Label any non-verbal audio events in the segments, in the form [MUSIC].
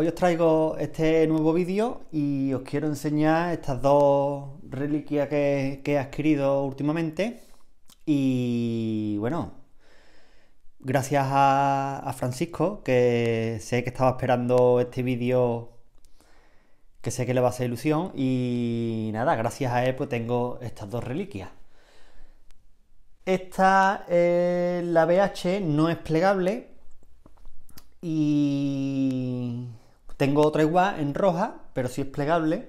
hoy os traigo este nuevo vídeo y os quiero enseñar estas dos reliquias que, he adquirido últimamente. Y bueno, gracias a, Francisco, que sé que estaba esperando este vídeo, que sé que le va a hacer ilusión. Y nada, gracias a él pues tengo estas dos reliquias. Esta, es eh, la BH, no es plegable, y tengo otra igual en roja, pero sí es plegable.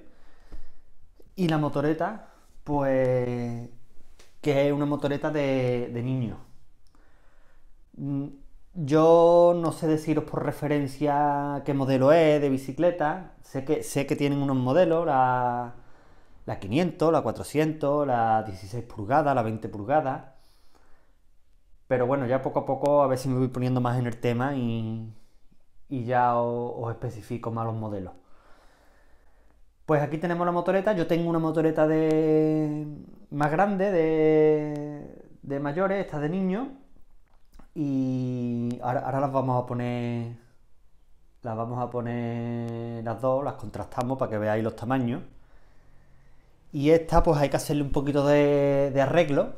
Y la motoreta, pues, que es una motoreta de, niño. Mm, yo no sé deciros por referencia qué modelo es de bicicleta. Sé que, sé que tienen unos modelos, la, la 500, la 400, la 16 pulgadas, la 20 pulgadas. Pero bueno, ya poco a poco a ver si me voy poniendo más en el tema y, y ya os, especifico más los modelos. Pues aquí tenemos la motoreta, yo tengo una motoreta de más grande, de, mayores, esta de niños, y ahora, las vamos a poner, las vamos a poner las dos, las contrastamos para que veáis los tamaños. Y esta pues hay que hacerle un poquito de arreglo,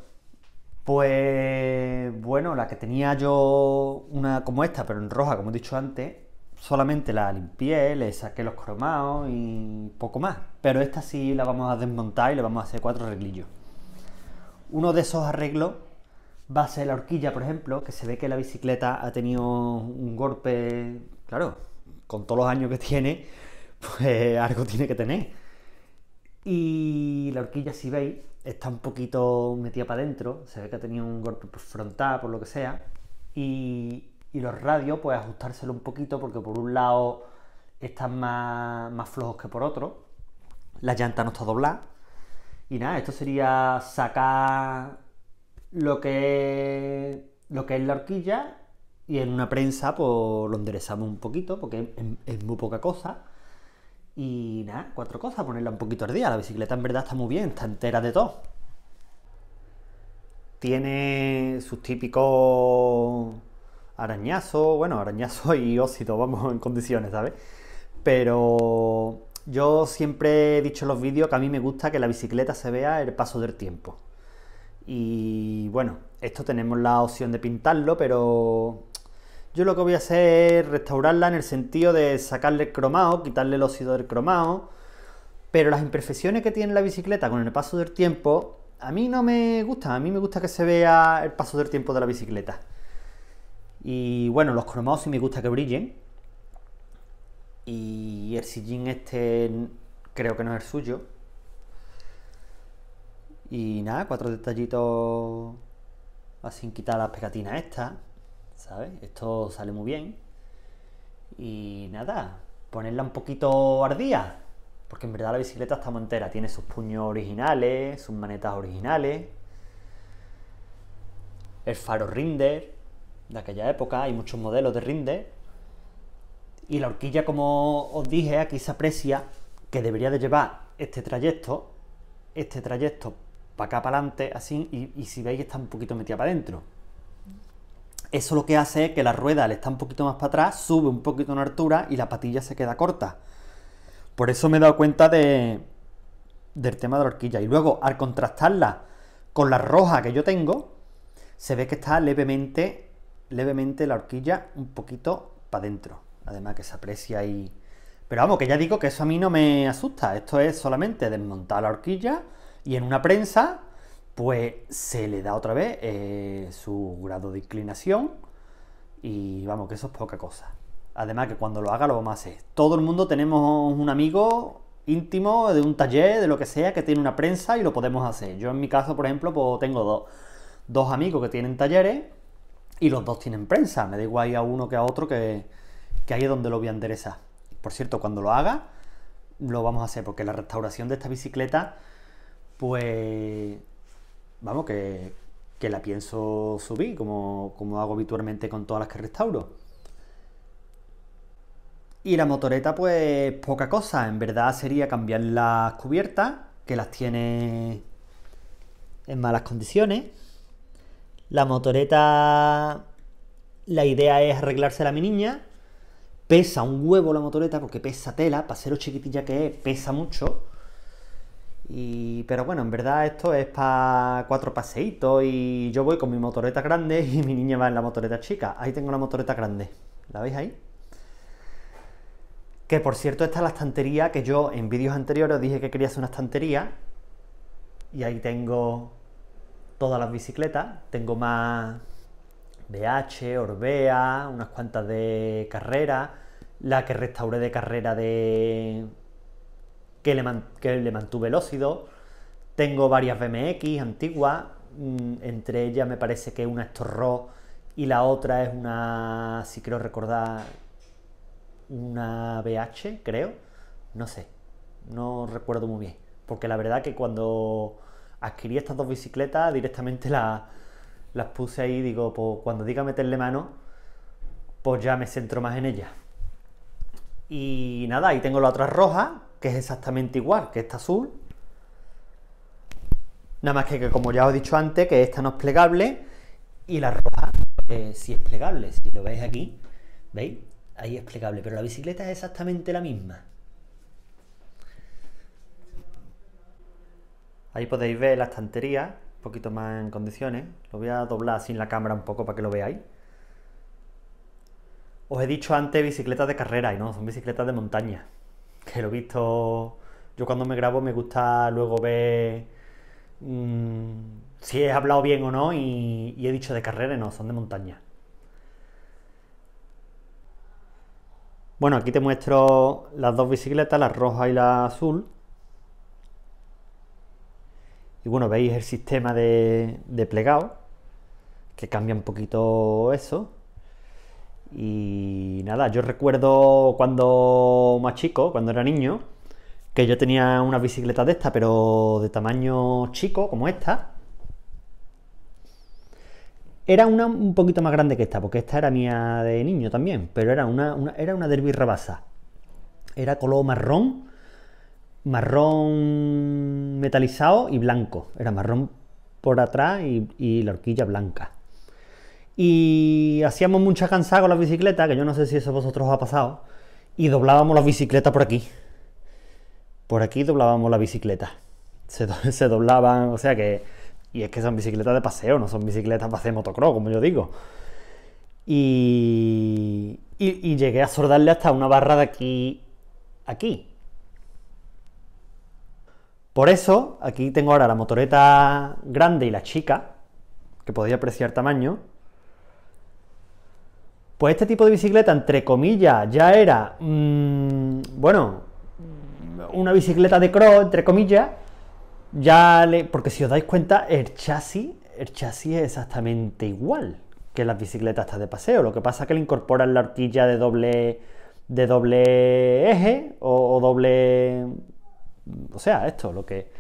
pues bueno, la que tenía yo, una como esta, pero en roja, como he dicho antes, solamente la limpié, le saqué los cromados y poco más. Pero esta sí la vamos a desmontar y le vamos a hacer cuatro arreglillos. Uno de esos arreglos va a ser la horquilla, por ejemplo, que se ve que la bicicleta ha tenido un golpe, claro, con todos los años que tiene, pues [LAUGHS] algo tiene que tener. Y la horquilla, si veis, está un poquito metida para adentro, se ve que ha tenido un golpe frontal, por lo que sea, y, los radios, pues ajustárselo un poquito, porque por un lado están más, flojos que por otro, la llanta no está doblada, y nada, esto sería sacar lo que es, lo que es la horquilla y en una prensa pues lo enderezamos un poquito porque es muy poca cosa y nada, cuatro cosas, ponerla un poquito al La bicicleta en verdad está muy bien, está entera de todo. Tiene sus típicos arañazos, bueno, arañazos y óxido, vamos, en condiciones, ¿sabes? Pero yo siempre he dicho en los vídeos que a mí me gusta que la bicicleta se vea el paso del tiempo. Y bueno, esto tenemos la opción de pintarlo, pero yo lo que voy a hacer es restaurarla en el sentido de sacarle el cromado, quitarle el óxido del cromado, pero las imperfecciones que tiene la bicicleta con el paso del tiempo, a mí no me gusta, a mí me gusta que se vea el paso del tiempo de la bicicleta. Y bueno, los cromados sí me gusta que brillen. Y el sillín este creo que no es el suyo. Y nada, cuatro detallitos así quitar las pegatinas estas. ¿sabes? Esto sale muy bien. Y nada, ponerla un poquito ardía, porque en verdad la bicicleta está montera entera, tiene sus puños originales, sus manetas originales, el faro Rinder de aquella época, hay muchos modelos de Rinder. Y la horquilla, como os dije, aquí se aprecia que debería de llevar este trayecto, este trayecto para acá para adelante, así, y, y si veis está un poquito metida para adentro eso lo que hace es que la rueda le está un poquito más para atrás, sube un poquito en altura y la patilla se queda corta. Por eso me he dado cuenta de, del tema de la horquilla. Y luego, al contrastarla con la roja que yo tengo, se ve que está levemente, levemente la horquilla un poquito para adentro. Además que se aprecia ahí. Pero vamos, que ya digo que eso a mí no me asusta. Esto es solamente desmontar la horquilla y en una prensa pues se le da otra vez eh, su grado de inclinación y vamos, que eso es poca cosa. Además que cuando lo haga lo vamos a hacer. Todo el mundo tenemos un amigo íntimo de un taller, de lo que sea, que tiene una prensa y lo podemos hacer. Yo en mi caso, por ejemplo, pues tengo dos, amigos que tienen talleres y los dos tienen prensa. Me da igual a uno que a otro que, que ahí es donde lo voy a enderezar. Por cierto, cuando lo haga, lo vamos a hacer porque la restauración de esta bicicleta, pues vamos, que, la pienso subir, como, como hago habitualmente con todas las que restauro. Y la motoreta, pues poca cosa. En verdad sería cambiar las cubiertas, que las tiene en malas condiciones. La motoreta, la idea es arreglársela a mi niña. Pesa un huevo la motoreta porque pesa tela, para ser chiquitilla que es, pesa mucho pero bueno, en verdad esto es para cuatro paseitos y yo voy con mi motoreta grande [LAUGHS] y mi niña va en la motoreta chica. Ahí tengo la motoreta grande. ¿La veis ahí? Que por cierto, está es la estantería que yo en vídeos anteriores dije que quería hacer una estantería. Y ahí tengo todas las bicicletas. Tengo más BH, Orbea, unas cuantas de carrera. La que restauré de carrera de, que le, mantuve el Tengo varias BMX antiguas, mm, entre ellas me parece que una es Torro y la otra es una, si quiero recordar, una BH, creo. No sé, no recuerdo muy bien. Porque la verdad que cuando adquirí estas dos bicicletas directamente las, las puse ahí, digo, pues cuando diga meterle mano, pues ya me centro más en ellas. Y nada, ahí tengo la otra roja, que es exactamente igual que esta azul. Nada más que, que como ya os he dicho antes, que esta no es plegable y la roja si eh, sí es plegable. Si lo veis aquí, ¿veis? Ahí es plegable, pero la bicicleta es exactamente la misma. Ahí podéis ver la estantería, un poquito más en condiciones. Lo voy a doblar sin la cámara un poco para que lo veáis. Os he dicho antes bicicletas de carrera y no, son bicicletas de montaña que lo he visto, yo cuando me grabo me gusta luego ver mm, si he hablado bien o no y, he dicho de carrera, no, son de montaña. Bueno, aquí te muestro las dos bicicletas, la roja y la azul. Y bueno, veis el sistema de plegado, que cambia un poquito eso. Y nada, yo recuerdo cuando más chico, cuando era niño, que yo tenía una bicicleta de esta, pero de tamaño chico, como esta. Era una un poquito más grande que esta, porque esta era mía de niño también, pero era una, era una derby rabasa. Era color marrón, marrón metalizado y blanco. Era marrón por atrás y la horquilla blanca y hacíamos mucha cansada con las bicicletas, que yo no sé si eso vosotros os ha pasado, y doblábamos las bicicletas por aquí. Por aquí doblábamos la bicicleta. [LAUGHS] Se, doblaban, o sea que... Y es que son bicicletas de paseo, no son bicicletas para hacer motocross, como yo digo. Y, y, llegué a sordarle hasta una barra de aquí, aquí. Por eso, aquí tengo ahora la motoreta grande y la chica, que podéis apreciar tamaño, pues este tipo de bicicleta, entre comillas, ya era, mm, bueno, una bicicleta de cross, entre comillas, ya le... Porque si os dais cuenta, el chasis, el chasis es exactamente igual que las bicicletas de paseo. Lo que pasa es que le incorporan la horquilla de doble, de doble eje o, doble... O sea, esto, lo que,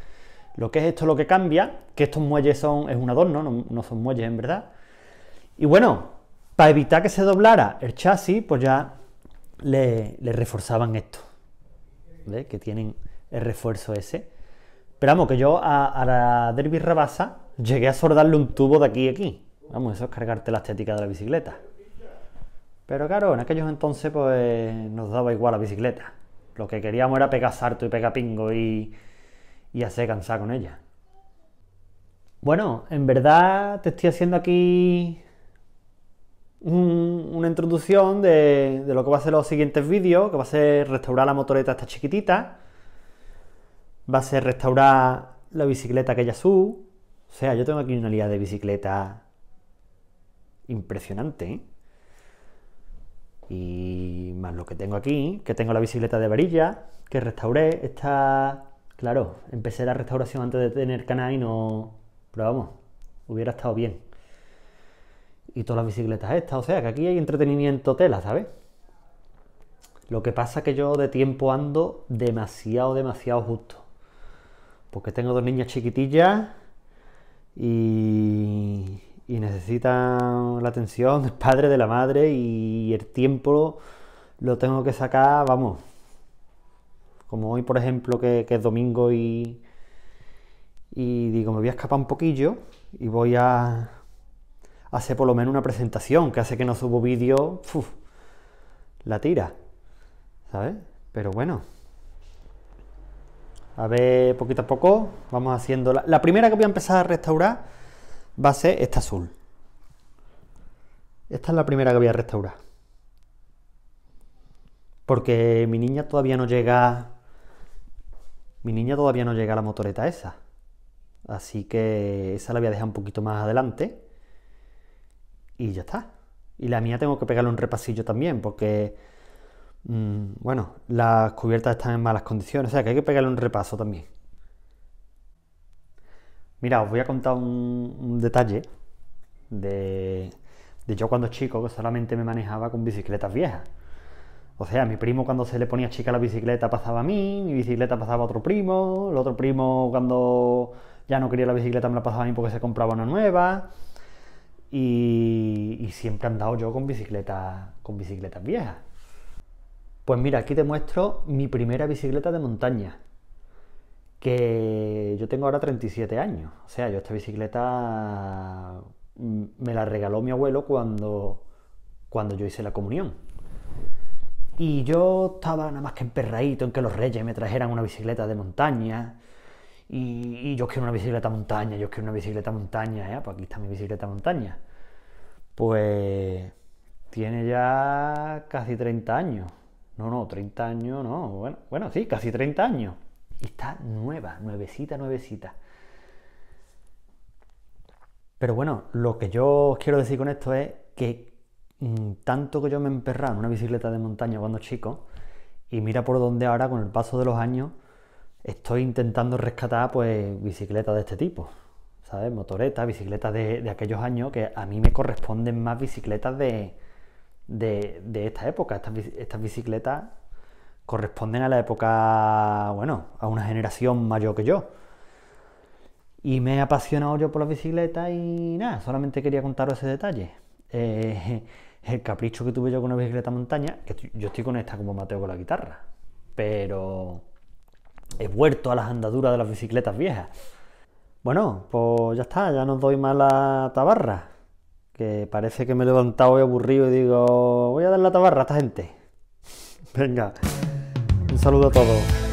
lo que es esto lo que cambia, que estos muelles son, es un adorno, no, no son muelles en verdad. Y bueno, para evitar que se doblara el chasis, pues ya le, reforzaban esto, ¿Ves? que tienen el refuerzo ese. Pero vamos, que yo a, la Derby rebasa llegué a sordarle un tubo de aquí a aquí. Vamos, eso es cargarte la estética de la bicicleta. Pero claro, en aquellos entonces pues nos daba igual la bicicleta. Lo que queríamos era pegar sarto y pegar pingo y, y hacer cansar con ella. Bueno, en verdad te estoy haciendo aquí una introducción de, lo que va a ser los siguientes vídeos, que va a ser restaurar la motoreta esta chiquitita, va a ser restaurar la bicicleta que ella su O sea, yo tengo aquí una lía de bicicleta impresionante. Y más lo que tengo aquí, que tengo la bicicleta de varilla, que restauré. Esta, claro, empecé la restauración antes de tener canal y no... Pero vamos, hubiera estado bien y todas las bicicletas estas. O sea, que aquí hay entretenimiento tela, ¿sabes? Lo que pasa es que yo de tiempo ando demasiado, demasiado justo. Porque tengo dos niñas chiquitillas y, necesitan la atención del padre, de la madre y el tiempo lo tengo que sacar, vamos. Como hoy, por ejemplo, que, que es domingo y, y digo, me voy a escapar un poquillo y voy a, hace por lo menos una presentación, que hace que no subo vídeo, la tira, ¿sabes? Pero bueno, a ver, poquito a poco vamos haciendo. La, la primera que voy a empezar a restaurar va a ser esta azul. Esta es la primera que voy a restaurar. Porque mi niña todavía no llega. Mi niña todavía no llega a la motoreta esa. Así que esa la voy a dejar un poquito más adelante y ya está. Y la mía tengo que pegarle un repasillo también, porque, mm, bueno, las cubiertas están en malas condiciones, o sea que hay que pegarle un repaso también. Mira, os voy a contar un, detalle de, de, yo cuando chico, que solamente me manejaba con bicicletas viejas. O sea, mi primo cuando se le ponía chica la bicicleta pasaba a mí, mi bicicleta pasaba a otro primo, el otro primo cuando ya no quería la bicicleta me la pasaba a mí porque se compraba una nueva y, siempre he andado yo con bicicletas con bicicletas viejas. Pues mira, aquí te muestro mi primera bicicleta de montaña, que yo tengo ahora 37 años. O sea, yo esta bicicleta mm, me la regaló mi abuelo cuando, cuando yo hice la comunión. Y yo estaba nada más que emperradito en que los reyes me trajeran una bicicleta de montaña y, yo quiero una bicicleta montaña, yo quiero una bicicleta montaña, ¿eh? pues aquí está mi bicicleta montaña. Pues tiene ya casi 30 años. No, no, 30 años, no, bueno, sí, casi 30 años. Y está nueva, nuevecita, nuevecita. Pero bueno, lo que yo quiero decir con esto es que mm, tanto que yo me emperraba en una bicicleta de montaña cuando chico, y mira por dónde ahora con el paso de los años estoy intentando rescatar pues bicicletas de este tipo, ¿sabes? Motoretas, bicicletas de, aquellos años que a mí me corresponden más bicicletas de, esta época. Estas, bicicletas corresponden a la época, bueno, a una generación mayor que yo. Y me he apasionado yo por las bicicletas y nada, solamente quería contaros ese detalle. Eh, [LAUGHS] el capricho que tuve yo con una bicicleta montaña, que yo estoy con esta como Mateo con la guitarra, pero he vuelto a las andaduras de las bicicletas viejas. Bueno, pues ya está, ya no doy más la tabarra. Que parece que me he levantado hoy aburrido y digo, voy a dar la tabarra a esta gente. [LAUGHS] Venga, un saludo a todos.